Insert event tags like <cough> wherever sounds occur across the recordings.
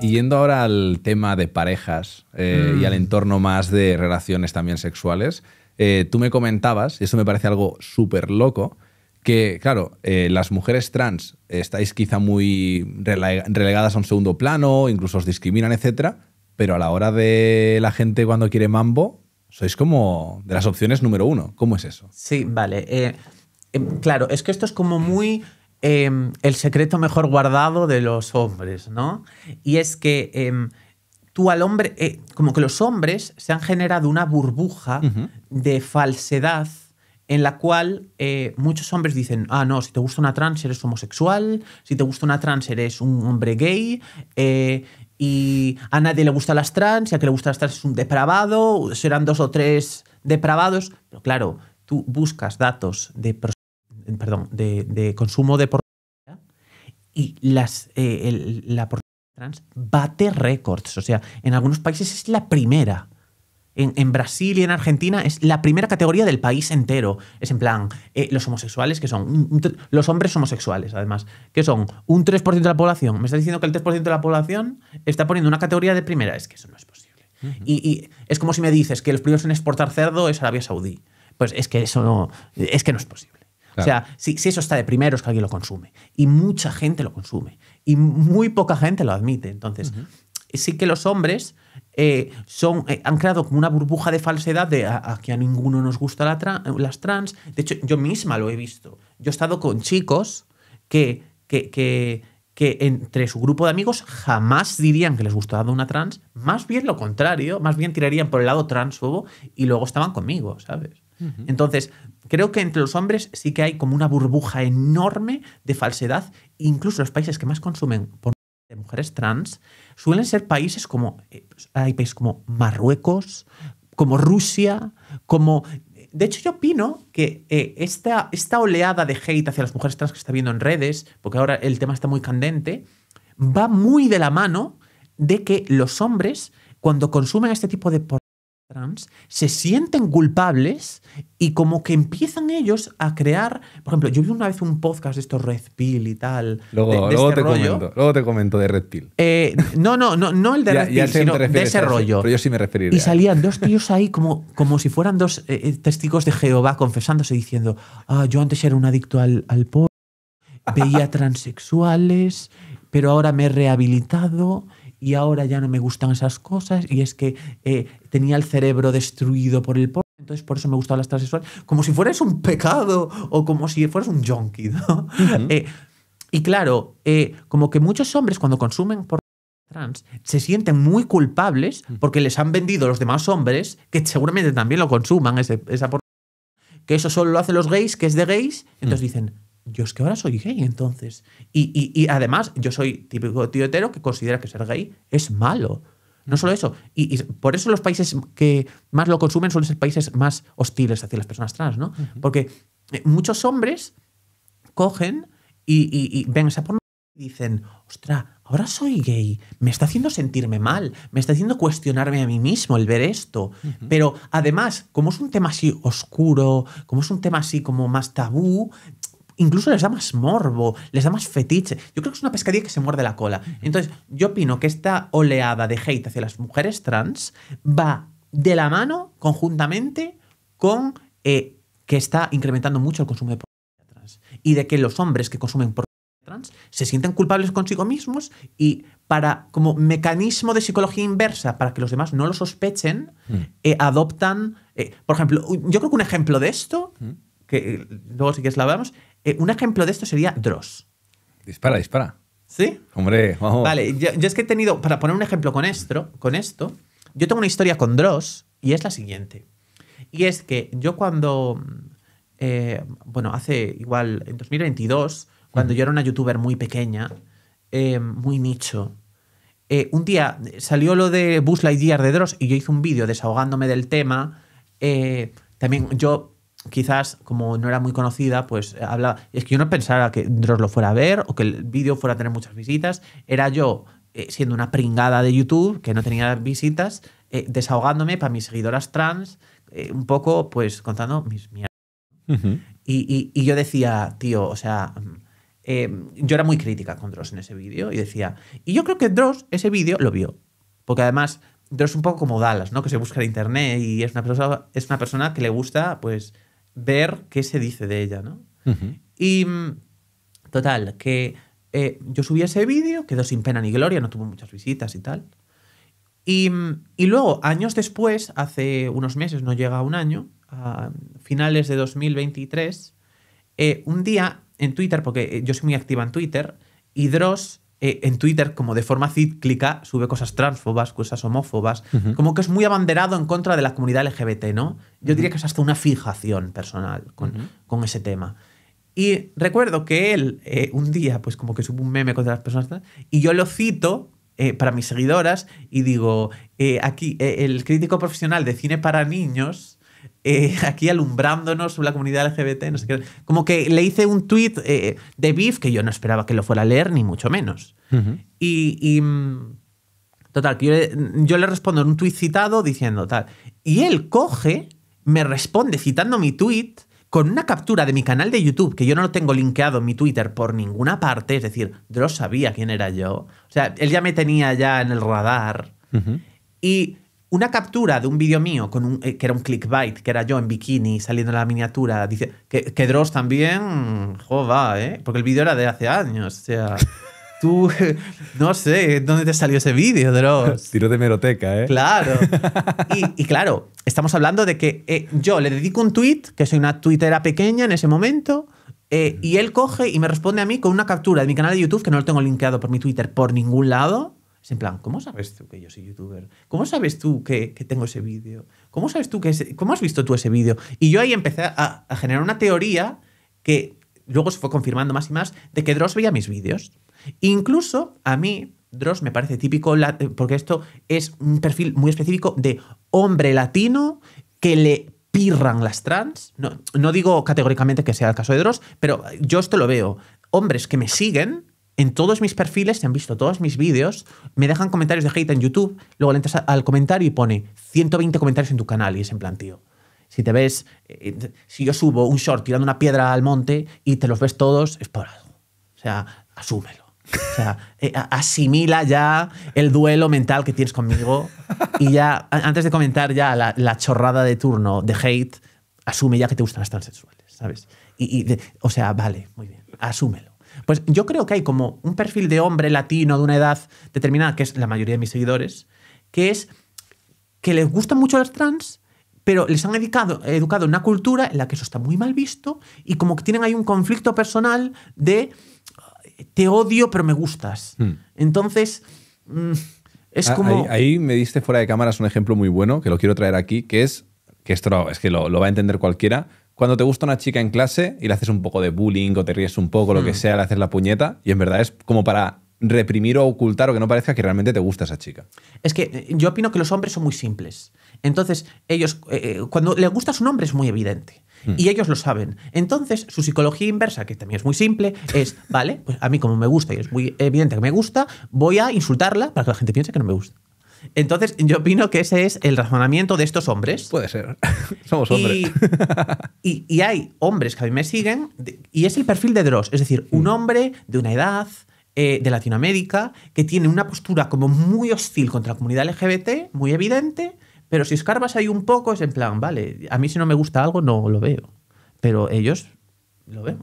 Y yendo ahora al tema de parejas eh, y al mm. entorno más de relaciones también sexuales, eh, tú me comentabas, y eso me parece algo súper loco, que, claro, eh, las mujeres trans estáis quizá muy relegadas a un segundo plano, incluso os discriminan, etcétera, pero a la hora de la gente cuando quiere mambo, sois como de las opciones número uno. ¿Cómo es eso? Sí, vale. Em, claro, es que esto es como muy Em, el secreto mejor guardado de los hombres, ¿no? Y es que em, tú al hombre, eh, como que los hombres se han generado una burbuja de falsedad en la cual eh, muchos hombres dicen, ah, no, si te gusta una trans eres homosexual, si te gusta una trans eres un hombre gay, eh, y a nadie le gusta las trans, y a que le gusta las trans es un depravado, serán dos o tres depravados, pero claro, tú buscas datos de perdón, de, consumo de pornografía y las, eh, la pornografía trans bate récords. O sea, en algunos países es la primera. En, Brasil y en Argentina es la primera categoría del país entero. Es en plan, eh, los homosexuales, que son los hombres homosexuales, además, que son un 3% de la población. Me estás diciendo que el 3% de la población está poniendo una categoría de primera. Es que eso no es posible. y, y, es como si me dices que los primeros en exportar cerdo es Arabia Saudí. Pues es que eso no, es que no es posible. O sea, si, eso está de primeros, que alguien lo consume. Y mucha gente lo consume. Y muy poca gente lo admite. Entonces, sí que los hombres eh, son, eh, han creado como una burbuja de falsedad de a, que a ninguno nos gusta la las trans. De hecho, yo misma lo he visto. Yo he estado con chicos que, que, que entre su grupo de amigos jamás dirían que les gustaba una trans, más bien lo contrario, más bien tirarían por el lado transfobo y luego estaban conmigo, ¿sabes? Entonces, creo que entre los hombres sí que hay como una burbuja enorme de falsedad. Incluso los países que más consumen por de mujeres trans suelen ser países como eh, pues, hay países como Marruecos, como Rusia, como de hecho, yo opino que eh, esta, esta, oleada de hate hacia las mujeres trans que se está viendo en redes, porque ahora el tema está muy candente, va muy de la mano de que los hombres, cuando consumen este tipo de trans se sienten culpables y como que empiezan ellos a crear, por ejemplo, yo vi una vez un podcast de estos Red Pill y tal. Luego, luego este te, Comento, luego te comento de Red Pill. Eh, no, no, no, no el de <laughs> Red sino de ese rollo. pero yo sí me Y salían dos tíos ahí como, como si fueran dos eh, eh, testigos de Jehová confesándose diciendo, ah, yo antes era un adicto al, al porno, veía <laughs> transexuales, pero ahora me he rehabilitado y ahora ya no me gustan esas cosas y es que eh, tenía el cerebro destruido por el porno, entonces por eso me gustaban las transexuales, como si fueras un pecado o como si fueras un junkie. <laughs> Eh, y claro, eh, como que muchos hombres cuando consumen porno trans se sienten muy culpables mm. porque les han vendido los demás hombres que seguramente también lo consuman, ese, esa que eso solo lo hacen los gays, que es de gays, entonces mm. dicen yo es que ahora soy gay entonces. Y, además, yo soy típico tío hetero que considera que ser gay es malo. No solo eso, y, por eso los países que más lo consumen suelen ser países más hostiles hacia las personas trans, ¿no? Porque eh, muchos hombres cogen y, y ven esa porno y dicen, ostra, ahora soy gay, me está haciendo sentirme mal, me está haciendo cuestionarme a mí mismo el ver esto. Pero además, como es un tema así oscuro, como es un tema así como más tabú, incluso les da más morbo, les da más fetiche. Yo creo que es una pescadilla que se muerde la cola. Entonces, yo opino que esta oleada de hate hacia las mujeres trans va de la mano conjuntamente con eh, que está incrementando mucho el consumo de pornografía trans y de que los hombres que consumen pornografía trans se sienten culpables consigo mismos y para como mecanismo de psicología inversa para que los demás no lo sospechen mm. eh, adoptan eh, por ejemplo yo creo que un ejemplo de esto mm. que luego sí que es la hablamos eh, un ejemplo de esto sería Dross. Dispara, dispara. ¿Sí? Hombre, vamos. Vale, yo, es que he tenido, para poner un ejemplo con esto, con esto, yo tengo una historia con Dross y es la siguiente. Y es que yo cuando, eh, bueno, hace igual, en 2022, cuando yo era una youtuber muy pequeña, eh, muy nicho, un día salió lo de Buzz Lightyear de Dross y yo hice un vídeo desahogándome del tema. también yo quizás como no era muy conocida, pues eh, hablaba. Es que yo no pensaba que Dross lo fuera a ver o que el vídeo fuera a tener muchas visitas. Era yo eh, siendo una pringada de YouTube que no tenía visitas, eh, desahogándome para mis seguidoras trans, un poco pues contando mis mierdas. y, yo decía, tío, o sea, mm, em, yo era muy crítica con Dross en ese vídeo y decía, y yo creo que Dross ese vídeo lo vio, porque además Dross es un poco como Dallas, ¿no? Que se busca en internet y es una persona, es una persona que le gusta, pues, ver qué se dice de ella, ¿no? Y mm, total, que eh, yo subí ese vídeo, quedó sin pena ni gloria, no tuvo muchas visitas y tal. Y, mm, y luego, años después, hace unos meses, no llega a un año, a finales de 2023, eh, un día en Twitter, porque eh, yo soy muy activa en Twitter, y eh, en Twitter, como de forma cíclica, sube cosas transfobas, cosas homófobas, como que es muy abanderado en contra de la comunidad LGBT, ¿no? Yo diría que es hasta una fijación personal con, con ese tema. Y recuerdo que él eh, un día, pues como que sube un meme contra las personas, y yo lo cito eh, para mis seguidoras y digo, aquí el crítico profesional de cine para niños eh, aquí alumbrándonos sobre la comunidad LGBT, no sé qué. Como que le hice un tweet eh, de Biff que yo no esperaba que lo fuera a leer, ni mucho menos. y, mm, Total, yo le, respondo en un tweet citado diciendo tal. Y él coge, me responde citando mi tweet con una captura de mi canal de YouTube, que yo no lo tengo linkeado en mi Twitter por ninguna parte, es decir, Dross sabía quién era yo. O sea, él ya me tenía ya en el radar. Y una captura de un vídeo mío eh, que era un clickbait, que era yo en bikini saliendo la miniatura, dice que, que Dross también, joda, ¿eh? Porque el vídeo era de hace años, o sea, <laughs> tú, no sé, ¿dónde te salió ese vídeo, Dross? Tiro de meroteca, ¿eh? Claro. <laughs> Y, claro, estamos hablando de que eh, yo le dedico un tweet, que soy una tuitera pequeña en ese momento, eh, y él coge y me responde a mí con una captura de mi canal de YouTube, que no lo tengo linkeado por mi Twitter por ningún lado, en plan, ¿cómo sabes tú que yo soy youtuber? ¿Cómo sabes tú que, tengo ese vídeo? ¿Cómo sabes tú que cómo has visto tú ese vídeo? Y yo ahí empecé a, generar una teoría que luego se fue confirmando más y más de que Dross veía mis vídeos. Incluso a mí, Dross me parece típico, eh, porque esto es un perfil muy específico de hombre latino que le pirran las trans. No, no digo categóricamente que sea el caso de Dross, pero yo esto lo veo. Hombres que me siguen en todos mis perfiles, se han visto todos mis vídeos, me dejan comentarios de hate en YouTube, luego le entras al comentario y pone 120 comentarios en tu canal y es en plan, tío. Si te ves, eh, si yo subo un short tirando una piedra al monte y te los ves todos, es por algo. O sea, asúmelo. O sea, <laughs> eh, asimila ya el duelo mental que tienes conmigo y ya, antes de comentar ya la, chorrada de turno de hate, asume ya que te gustan las transexuales, ¿sabes? Y, o sea, vale, muy bien, asúmelo. Pues yo creo que hay como un perfil de hombre latino de una edad determinada, que es la mayoría de mis seguidores, que es que les gustan mucho las trans, pero les han educado, en una cultura en la que eso está muy mal visto y como que tienen ahí un conflicto personal de te odio pero me gustas. Hmm. Entonces, mm, es ah, como... Ahí, me diste fuera de cámaras un ejemplo muy bueno, que lo quiero traer aquí, que es, que esto es que lo va a entender cualquiera, cuando te gusta una chica en clase y le haces un poco de bullying o te ríes un poco, lo que mm. sea, le haces la puñeta y en verdad es como para reprimir o ocultar o que no parezca que realmente te gusta esa chica. Es que eh, yo opino que los hombres son muy simples. Entonces, ellos, eh, eh, cuando le gusta su nombre es muy evidente. Mm. Y ellos lo saben. Entonces, su psicología inversa, que también es muy simple, es, <laughs> vale, pues a mí como me gusta y es muy evidente que me gusta, voy a insultarla para que la gente piense que no me gusta. Entonces, yo opino que ese es el razonamiento de estos hombres. Puede ser. <laughs> Somos hombres. Y, hay hombres que a mí me siguen, y es el perfil de Dross. Es decir, un mm. hombre de una edad, eh, de Latinoamérica, que tiene una postura como muy hostil contra la comunidad LGBT, muy evidente, pero si escarbas ahí un poco, es en plan, vale, a mí si no me gusta algo, no lo veo. Pero ellos lo ven.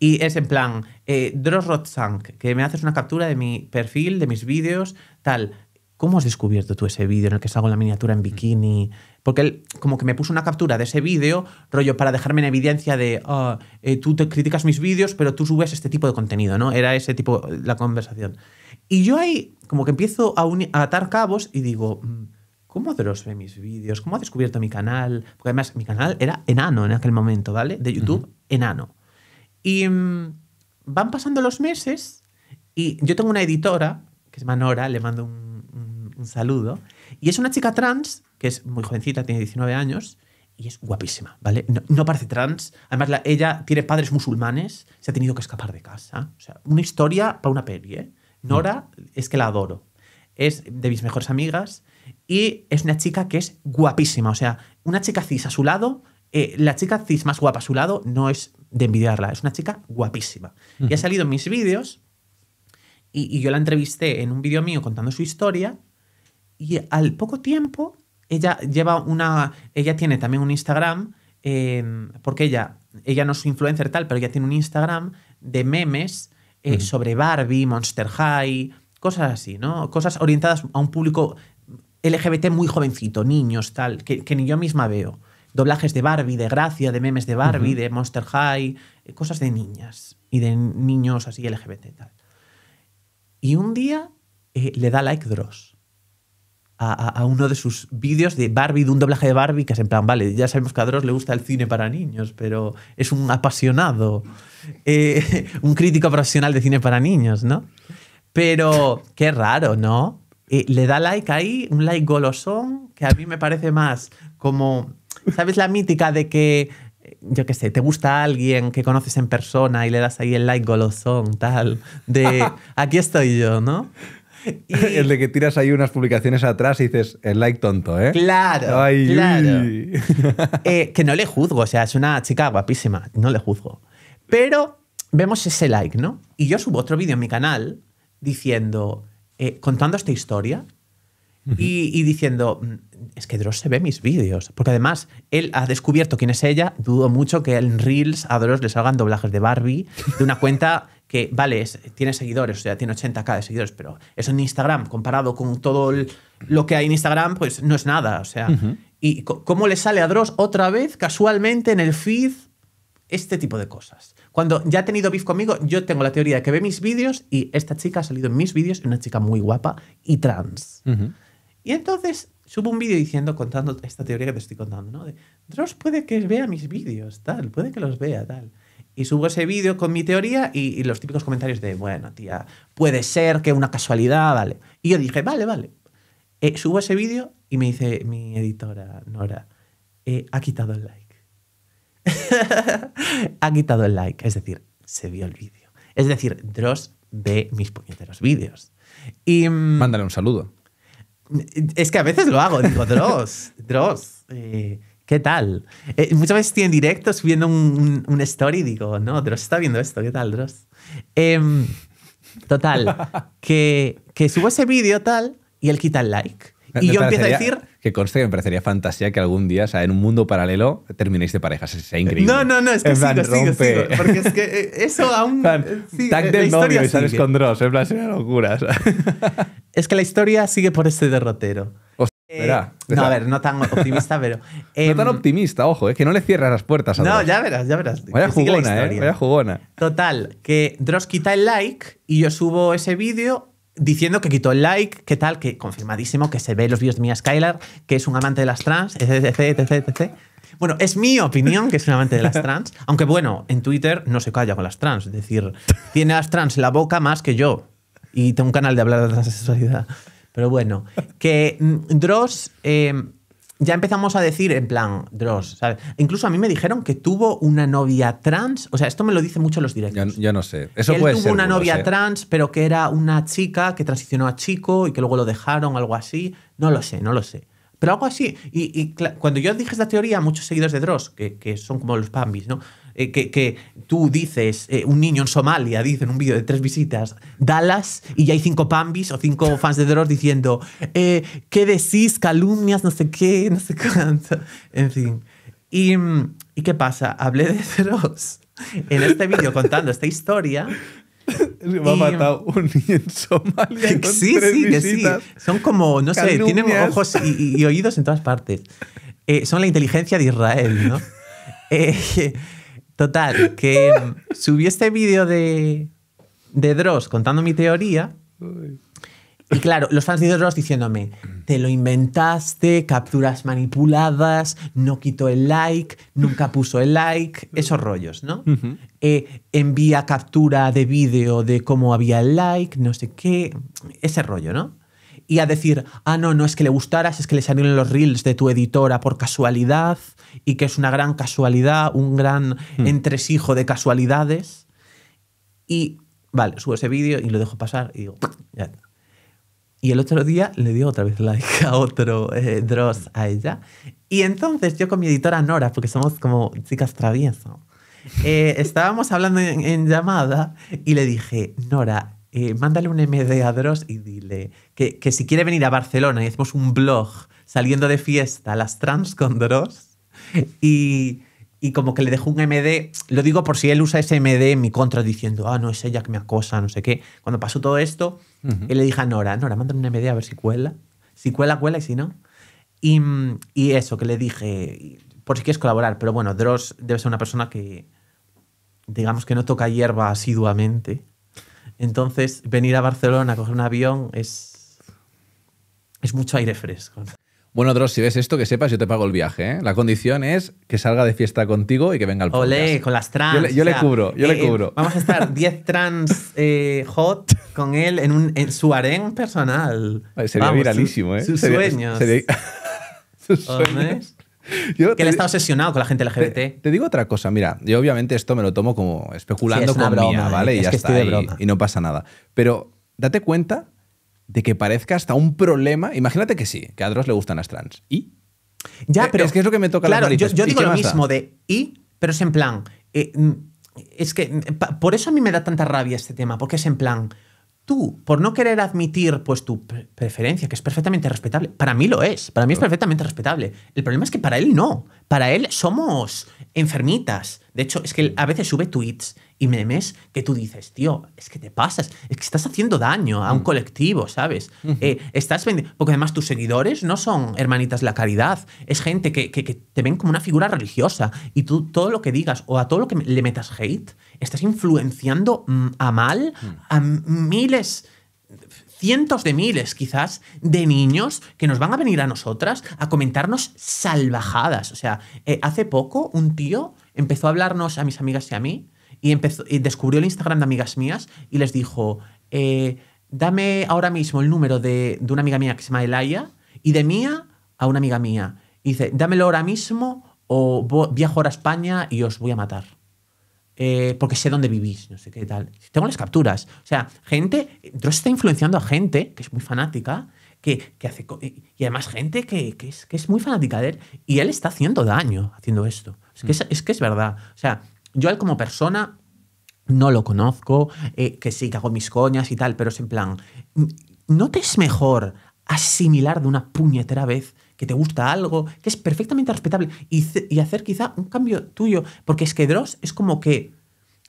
Y es en plan, eh, Dross Rotzank, que me haces una captura de mi perfil, de mis vídeos, tal. ¿Cómo has descubierto tú ese vídeo en el que salgo en la miniatura en bikini? Porque él como que me puso una captura de ese vídeo, rollo, para dejarme en evidencia de, ah, eh, tú te criticas mis vídeos, pero tú subes este tipo de contenido, ¿no? Era ese tipo la conversación. Y yo ahí como que empiezo a, atar cabos y digo, mm, ¿cómo los ve mis vídeos? ¿Cómo ha descubierto mi canal? Porque además mi canal era enano en aquel momento, ¿vale? De YouTube, enano. Y mm, van pasando los meses y yo tengo una editora, que se llama Nora, le mando un un saludo. Y es una chica trans, que es muy jovencita, tiene 19 años, y es guapísima, ¿vale? No, parece trans. Además, ella tiene padres musulmanes, se ha tenido que escapar de casa. O sea, una historia para una peli, ¿eh? Nora mm. es que la adoro. Es de mis mejores amigas y es una chica que es guapísima. O sea, una chica cis a su lado, eh, la chica cis más guapa a su lado no es de envidiarla, es una chica guapísima. Y ha salido en mis vídeos y, y yo la entrevisté en un vídeo mío contando su historia y al poco tiempo ella lleva una, ella tiene también un Instagram, em, porque ella, ella no es influencer tal, pero ella tiene un Instagram de memes eh, sobre Barbie, Monster High, cosas así, ¿no? Cosas orientadas a un público LGBT muy jovencito, niños, tal, que, ni yo misma veo. Doblajes de Barbie, de Gracia, de memes de Barbie, de Monster High, eh, cosas de niñas y de niños así LGBT tal. Y un día eh, le da like Dross a, uno de sus vídeos de Barbie, de un doblaje de Barbie, que es en plan, vale, ya sabemos que a Dross le gusta el cine para niños, pero es un apasionado, eh, <laughs> un crítico profesional de cine para niños, ¿no? Pero qué raro, ¿no? Eh, le da like ahí, un like golosón, que a mí me parece más como, ¿sabes la mítica de que, eh, yo qué sé, te gusta alguien que conoces en persona y le das ahí el like golosón, tal, de <laughs> aquí estoy yo, ¿no? <laughs> El de que tiras ahí unas publicaciones atrás y dices, el like tonto, ¿eh? Claro. Ay, claro. <laughs> Eh, que no le juzgo, o sea, es una chica guapísima, no le juzgo. Pero vemos ese like, ¿no? Y yo subo otro vídeo en mi canal diciendo, eh, contando esta historia y, y, diciendo, mm, es que Dross se ve mis vídeos. Porque además, él ha descubierto quién es ella. Dudo mucho que en Reels a Dross le salgan doblajes de Barbie de una cuenta que, vale, tiene seguidores, o sea, tiene 80k de seguidores, pero eso en Instagram, comparado con todo lo que hay en Instagram, pues no es nada, o sea. ¿Y cómo le sale a Dross otra vez, casualmente, en el feed, este tipo de cosas? Cuando ya ha tenido beef conmigo, yo tengo la teoría de que ve mis vídeos y esta chica ha salido en mis vídeos, es una chica muy guapa y trans. Y entonces subo un vídeo diciendo, contando esta teoría que te estoy contando, ¿no? De, Dross puede que vea mis vídeos, tal, puede que los vea, tal. Y subo ese vídeo con mi teoría y, los típicos comentarios de, bueno, tía, puede ser que una casualidad, vale. Y yo dije, vale, vale. Eh, subo ese vídeo y me dice mi editora, Nora, eh, ha quitado el like. <laughs> ha quitado el like, es decir, se vio el vídeo. Es decir, Dross ve mis puñeteros vídeos. Y, mm, Mándale un saludo. Es que a veces lo hago, digo, Dross, Dross. Eh, ¿Qué tal? Eh, muchas veces estoy en directo subiendo un, un, story y digo, no, Dross está viendo esto, ¿qué tal, Dross? Em, total, <laughs> que, que, subo ese vídeo tal y él quita el like. y yo empiezo a decir... Que conste que me parecería fantasía que algún día, o sea, en un mundo paralelo, terminéis de parejas. es increíble. No, no, no, es que en sigo, sigo, sigo, Porque es que eh, eso aún... Plan, eh, tag del novio y sales con Dross, es una locura. es que la historia sigue por este derrotero. Eh, no, a ver, no tan optimista, <laughs> pero. no tan em, optimista, ojo, es eh, que no le cierras las puertas a No, ya verás, ya verás. Vaya jugona, eh, vaya jugona. Total, que Dross quita el like y yo subo ese vídeo diciendo que quitó el like, que tal, que confirmadísimo, que se ve los vídeos de Mia Skylar, que es un amante de las trans, etc, etc, etc. Bueno, es mi opinión que es un amante de las trans, <laughs> aunque bueno, en Twitter no se calla con las trans, es decir, tiene a las trans la boca más que yo y tengo un canal de hablar de transsexualidad. Pero bueno, que mm, Dross, eh, ya empezamos a decir en plan, Dross, ¿sabes? Incluso a mí me dijeron que tuvo una novia trans, o sea, esto me lo dicen mucho los directos. Yo no sé, eso Él tuvo una novia trans, pero que era una chica que transicionó a chico y que luego lo dejaron, algo así. No lo sé, no lo sé. Pero algo así. Y, cuando yo dije esta teoría, muchos seguidores de Dross, que, son como los Pambis, ¿no? Eh, que, tú dices, eh, un niño en Somalia dice en un vídeo de tres visitas, Dallas, y ya hay cinco Pambis o cinco <laughs> fans de Dross diciendo, eh, ¿qué decís? Calumnias, no sé qué, no sé cuánto. En fin. ¿Y, mm, ¿y qué pasa? Hablé de Dross en este vídeo contando esta historia me ha matado un niño en Somalia. sí, sí, sí. Son como, no sé, tienen ojos y, oídos en todas partes. Eh, son la inteligencia de Israel, ¿no? <laughs> Eh, total, que mm, subí este vídeo de, Dross contando mi teoría. Y claro, los fans de diciéndome, te lo inventaste, capturas manipuladas, no quitó el like, nunca puso el like, esos rollos, ¿no? Eh, envía captura de vídeo de cómo había el like, no sé qué, ese rollo, ¿no? Y a decir, ah, no, no es que le gustaras, es que le salieron los reels de tu editora por casualidad y que es una gran casualidad, un gran mm. entresijo de casualidades. Y, vale, subo ese vídeo y lo dejo pasar y digo, ya y el otro día le dio otra vez like a otro eh, Dross a ella. Y entonces yo con mi editora Nora, porque somos como chicas traviesas, eh, estábamos hablando en, llamada y le dije, Nora, eh, mándale un MD a Dross y dile que, si quiere venir a Barcelona y hacemos un blog saliendo de fiesta, las trans con Dross, y y como que le dejó un MD, lo digo por si él usa ese MD en mi contra diciendo, ah, no es ella que me acosa, no sé qué. Cuando pasó todo esto, él le dije a Nora, Nora, mándame un MD a ver si cuela. Si cuela, cuela y si no. Y, mm, y eso, que le dije, por si quieres colaborar, pero bueno, Dross debe ser una persona que, digamos que no toca hierba asiduamente. Entonces, venir a Barcelona a coger un avión es, es mucho aire fresco. Bueno, Dross, si ves esto, que sepas, yo te pago el viaje. ¿eh? La condición es que salga de fiesta contigo y que venga al podcast. Olé, con las trans. Yo le, cubro, yo le eh, cubro. Vamos a estar 10 <laughs> trans eh, hot con él en, un, su harén personal. sería viralísimo, ¿eh? Sus sueños. <laughs> sus sueños. que él está obsesionado con la gente LGBT. Te, digo otra cosa, mira, yo obviamente esto me lo tomo como especulando como, broma, ¿vale? y ya está, y, no pasa nada. Pero date cuenta de que parezca hasta un problema. Imagínate que sí, que a Dross le gustan las trans. ¿Y? Ya, eh, pero. Es que es lo que me toca Claro, yo, digo lo mismo de ¿y? Pero es en plan. Eh, mm, es que. Mm, por eso a mí me da tanta rabia este tema, porque es en plan. Tú, por no querer admitir pues tu preferencia, que es perfectamente respetable, para mí lo es, para mí es perfectamente respetable. El problema es que para él no, para él somos enfermitas. De hecho, es que a veces sube tweets y memes que tú dices, tío, es que te pasas, es que estás haciendo daño a un mm. colectivo, ¿sabes? Eh, porque además tus seguidores no son hermanitas la caridad, es gente que, te ven como una figura religiosa y tú todo lo que digas o a todo lo que le metas hate, estás influenciando mm, a mal mm. a miles cientos de miles quizás de niños que nos van a venir a nosotras a comentarnos salvajadas. O sea, eh, hace poco un tío empezó a hablarnos a mis amigas y a mí y, empezó, y descubrió el Instagram de amigas mías y les dijo, eh, dame ahora mismo el número de, una amiga mía que se llama Elaya y de mía a una amiga mía. dice, dámelo ahora mismo o viajo ahora a España y os voy a matar. Eh, porque sé dónde vivís, no sé qué tal. Tengo las capturas. O sea, gente, entonces está influenciando a gente que es muy fanática, que, hace... Y además gente que, que, es, que, es, muy fanática de él. Y él está haciendo daño haciendo esto. Es que mm. es, es, que es verdad. O sea, yo él como persona no lo conozco, eh, que sí, que hago mis coñas y tal, pero es en plan, ¿no te es mejor asimilar de una puñetera vez que te gusta algo, que es perfectamente respetable, y, hacer quizá un cambio tuyo? Porque es que Dross es como que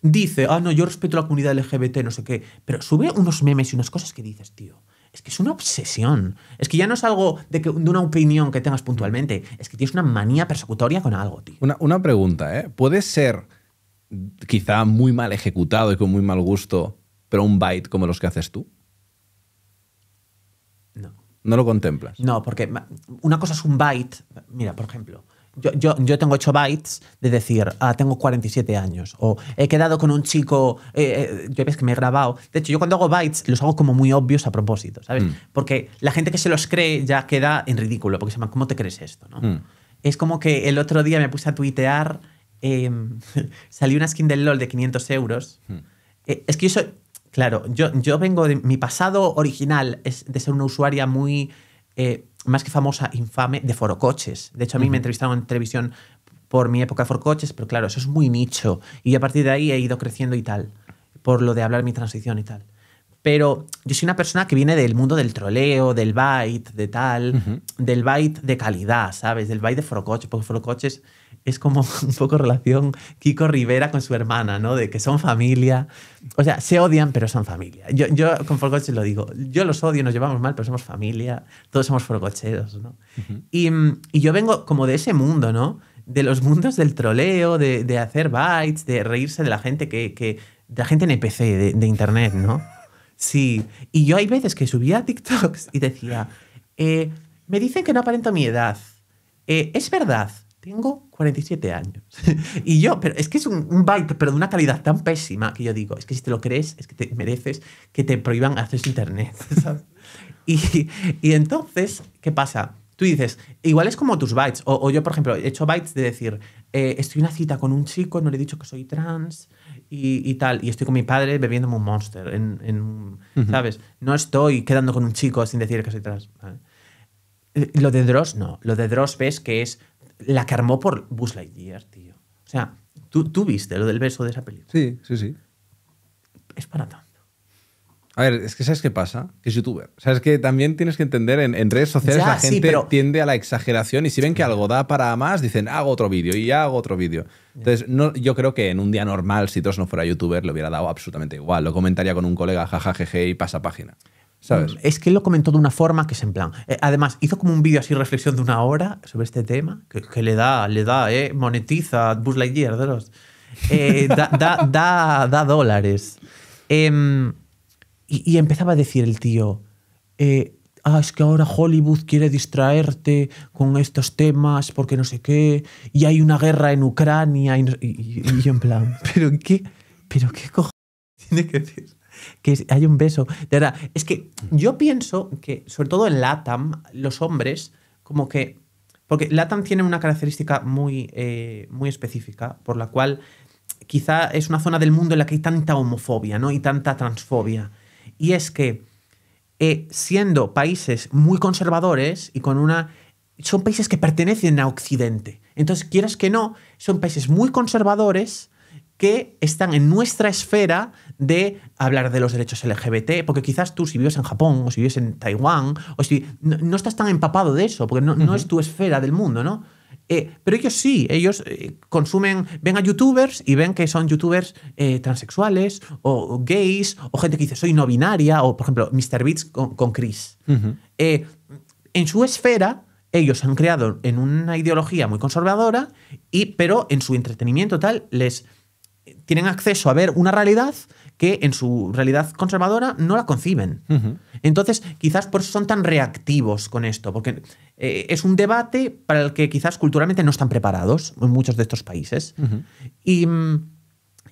dice, ah, no, yo respeto la comunidad LGBT, no sé qué, pero sube unos memes y unas cosas que dices, tío. Es que es una obsesión. Es que ya no es algo de, una opinión que tengas puntualmente. Es que tienes una manía persecutoria con algo, tío. Una, una pregunta, ¿eh? ¿Puede ser quizá muy mal ejecutado y con muy mal gusto, pero un byte como los que haces tú? No. ¿No lo contemplas? No, porque una cosa es un byte. Mira, por ejemplo, yo, yo, tengo hecho bytes de decir, ah, tengo 47 años, o he quedado con un chico, eh, eh, yo ves que me he grabado. De hecho, yo cuando hago bytes los hago como muy obvios a propósito, ¿sabes? Mm. Porque la gente que se los cree ya queda en ridículo, porque se ¿cómo te crees esto? Mm. Es como que el otro día me puse a tuitear eh, <laughs> salió una skin del LOL de 500 euros. Hmm. Eh, es que yo soy, claro, yo, yo vengo de, mi pasado original es de ser una usuaria muy, eh, más que famosa, infame, de forocoches. De hecho, a mí me entrevistaron en televisión por mi época de forocoches, pero claro, eso es muy nicho. Y a partir de ahí he ido creciendo y tal, por lo de hablar mi transición y tal. Pero yo soy una persona que viene del mundo del troleo, del byte, de tal, del byte de calidad, ¿sabes? Del byte de forocoches, porque forocoches es como <laughs> un poco relación Kiko Rivera con su hermana, ¿no? De que son familia. O sea, se odian, pero son familia. Yo, yo con Forgoche lo digo. Yo los odio, nos llevamos mal, pero somos familia. Todos somos forgocheros, ¿no? y, yo vengo como de ese mundo, ¿no? De los mundos del troleo, de, hacer bytes, de reírse de la gente que... de la gente en PC, de, de internet, ¿no? Sí. Y yo hay veces que subía a TikToks y decía, eh, me dicen que no aparento mi edad. Eh, es verdad tengo 47 años. <laughs> y yo, pero es que es un, byte, pero de una calidad tan pésima que yo digo, es que si te lo crees, es que te mereces que te prohíban hacer internet. <laughs> ¿sabes? Y, y, entonces, ¿qué pasa? Tú dices, igual es como tus bytes. O, yo, por ejemplo, he hecho bytes de decir, eh, estoy en una cita con un chico, no le he dicho que soy trans y, y tal. Y estoy con mi padre bebiéndome un monster. En, ¿Sabes? No estoy quedando con un chico sin decir que soy trans. Eh, lo de Dross no. Lo de Dross ves que es la que armó por Buzz Lightyear, tío. O sea, ¿tú, tú viste lo del beso de esa película. Sí, sí, sí. Es para tanto. A ver, es que ¿sabes qué pasa? Que es youtuber. ¿Sabes que también tienes que entender, en, redes sociales la gente tiende a la exageración y si ven que algo da para más, dicen, hago otro vídeo y hago otro vídeo. Entonces, no, yo creo que en un día normal, si todos no fuera youtuber, le hubiera dado absolutamente igual. Lo comentaría con un colega, jajajeje, y pasa página. Mm. Es que él lo comentó de una forma que es en plan. Eh, además, hizo como un vídeo así, reflexión de una hora sobre este tema, que, le da, le da, eh, monetiza Buzz Lightyear de los. Eh, da, dólares. Em, y, empezaba a decir el tío. Eh, ah, es que ahora Hollywood quiere distraerte con estos temas porque no sé qué, y hay una guerra en Ucrania, y, yo en plan, <laughs> ¿pero qué, pero qué cojones tiene que decir? que hay un beso. De verdad, es que yo pienso que, sobre todo en LATAM, los hombres, como que. Porque LATAM tiene una característica muy, eh, muy específica, por la cual quizá es una zona del mundo en la que hay tanta homofobia ¿no? y tanta transfobia. Y es que, eh, siendo países muy conservadores y con una son países que pertenecen a Occidente. Entonces, quieras que no, son países muy conservadores que están en nuestra esfera de hablar de los derechos LGBT, porque quizás tú si vives en Japón o si vives en Taiwán, o si no, estás tan empapado de eso, porque no, es tu esfera del mundo, ¿no? Eh, pero ellos sí, ellos eh, consumen, ven a youtubers y ven que son youtubers eh, transexuales o, gays o gente que dice soy no binaria o por ejemplo Mr. Beats con, Chris. en su esfera ellos han creado en una ideología muy conservadora y pero en su entretenimiento tal les tienen acceso a ver una realidad que en su realidad conservadora no la conciben. Entonces, quizás por eso son tan reactivos con esto, porque eh, es un debate para el que quizás culturalmente no están preparados en muchos de estos países. Y. Mm,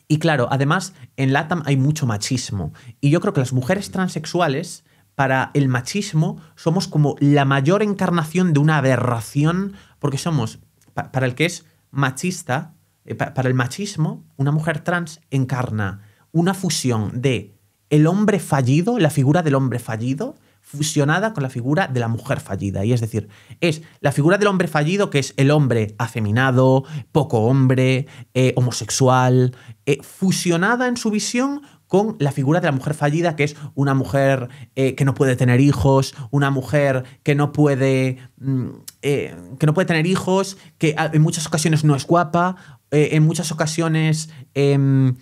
y claro, además en LATAM hay mucho machismo. Y yo creo que las mujeres transexuales, para el machismo, somos como la mayor encarnación de una aberración, porque somos, para el que es machista, eh, para el machismo, una mujer trans encarna una fusión de el hombre fallido, la figura del hombre fallido, fusionada con la figura de la mujer fallida. Y es decir, es la figura del hombre fallido que es el hombre afeminado, poco hombre, eh, homosexual, eh, fusionada en su visión con la figura de la mujer fallida, que es una mujer que no puede tener hijos, una mujer que no puede, mm, que no puede tener hijos, que ah, en muchas ocasiones no es guapa, eh, en muchas ocasiones... Em,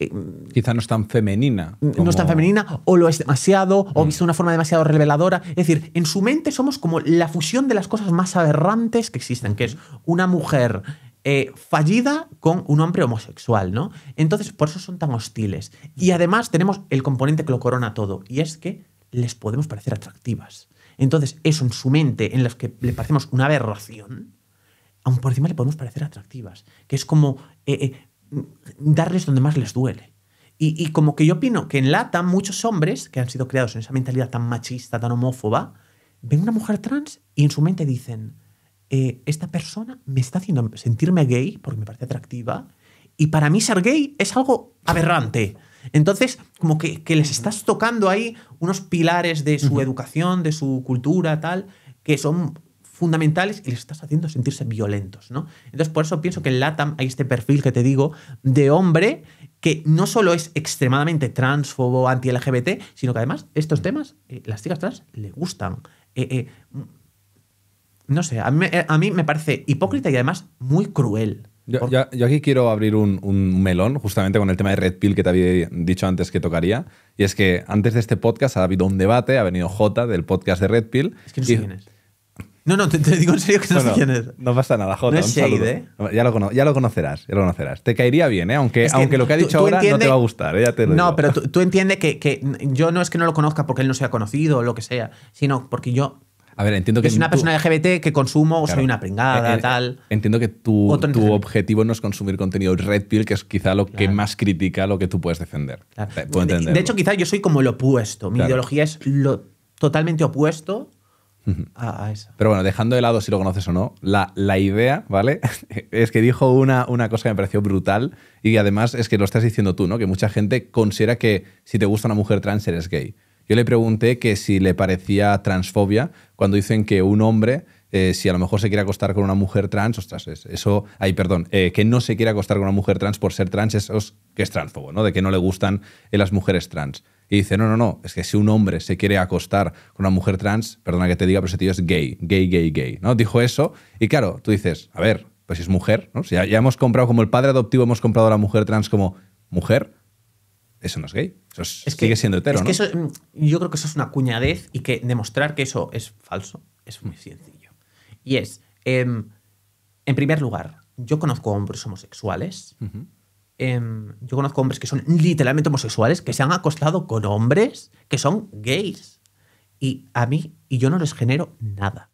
eh, quizá no es tan femenina. No es tan femenina, o lo es demasiado, o visto mm. una forma demasiado reveladora. Es decir, en su mente somos como la fusión de las cosas más aberrantes que existen, que es una mujer eh, fallida con un hombre homosexual, ¿no? Entonces, por eso son tan hostiles. Y además tenemos el componente que lo corona todo, y es que les podemos parecer atractivas. Entonces, eso en su mente, en las que le parecemos una aberración, aún por encima le podemos parecer atractivas, que es como eh, eh, darles donde más les duele. Y, como que yo opino que en lata muchos hombres que han sido creados en esa mentalidad tan machista, tan homófoba, ven una mujer trans y en su mente dicen, eh, esta persona me está haciendo sentirme gay porque me parece atractiva, y para mí ser gay es algo aberrante. Entonces, como que, les estás tocando ahí unos pilares de su educación, de su cultura, tal, que son fundamentales y les estás haciendo sentirse violentos, ¿no? Entonces, por eso pienso que en LATAM hay este perfil que te digo de hombre que no solo es extremadamente transfobo, anti-LGBT, sino que además estos temas, eh, las chicas trans le gustan. Eh, eh, no sé, a mí, me parece hipócrita y además muy cruel. Yo, aquí quiero abrir un, melón justamente con el tema de Red Pill que te había dicho antes que tocaría. Y es que antes de este podcast ha habido un debate, ha venido J del podcast de Red Pill. Es que quién es. No, no, te, digo en serio que no sé No pasa nada, Jota. No es ¿eh? Ya lo, conocerás, ya lo conocerás. Te caería bien, ¿eh? aunque, lo que ha dicho ahora no te va a gustar. ¿eh? no, pero tú, <laughs> entiendes que, yo no es que no lo conozca porque él no sea conocido o lo que sea, sino porque yo. A ver, entiendo que. Es una persona LGBT que consumo, o soy una pringada, y eh, eh, tal. Entiendo que tu, tu objetivo no es consumir contenido red pill, que es quizá lo que más critica lo que tú puedes defender. de, hecho, quizá yo soy como el opuesto. Mi ideología es lo totalmente opuesto pero bueno, dejando de lado si lo conoces o no, la, idea, ¿vale? <laughs> es que dijo una, cosa que me pareció brutal y además es que lo estás diciendo tú, ¿no? Que mucha gente considera que si te gusta una mujer trans eres gay. Yo le pregunté que si le parecía transfobia cuando dicen que un hombre, eh, si a lo mejor se quiere acostar con una mujer trans, ostras, eso, ay, perdón, eh, que no se quiere acostar con una mujer trans por ser trans, eso es que es transfobo, ¿no? De que no le gustan eh, las mujeres trans. Y dice, no, no, no, es que si un hombre se quiere acostar con una mujer trans, perdona que te diga, pero ese tío es gay, gay, gay, gay, ¿no? Dijo eso y claro, tú dices, a ver, pues si es mujer, ¿no? Si ya, hemos comprado, como el padre adoptivo hemos comprado a la mujer trans como mujer, eso no es gay. Eso es, que, sigue siendo hetero. Es que mm, yo creo que eso es una cuñadez y que demostrar que eso es falso es muy sencillo. Y es, em, en primer lugar, yo conozco hombres homosexuales Em, yo conozco hombres que son literalmente homosexuales, que se han acostado con hombres que son gays. Y a mí, y yo no les genero nada.